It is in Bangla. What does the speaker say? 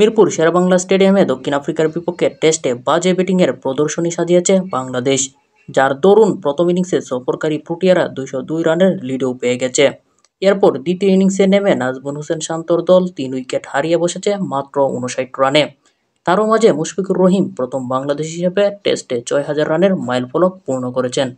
মিরপুর শেরবাংলা স্টেডিয়ামে দক্ষিণ আফ্রিকার বিপক্ষে টেস্টে বাজে ব্যাটিংয়ের প্রদর্শনী সাজিয়েছে বাংলাদেশ যার দরুন প্রথম ইনিংসে সফরকারী ফুটিয়ারা দুইশো দুই রানের লিডও পেয়ে গেছে এরপর দ্বিতীয় ইনিংসে নেমে নাজমুল হোসেন শান্তর দল তিন উইকেট হারিয়ে বসেছে মাত্র উনষাট রানে তারও মাঝে মুশফিকুর রহিম প্রথম বাংলাদেশ হিসেবে টেস্টে ছয় হাজার রানের মাইলফলক পূর্ণ করেছেন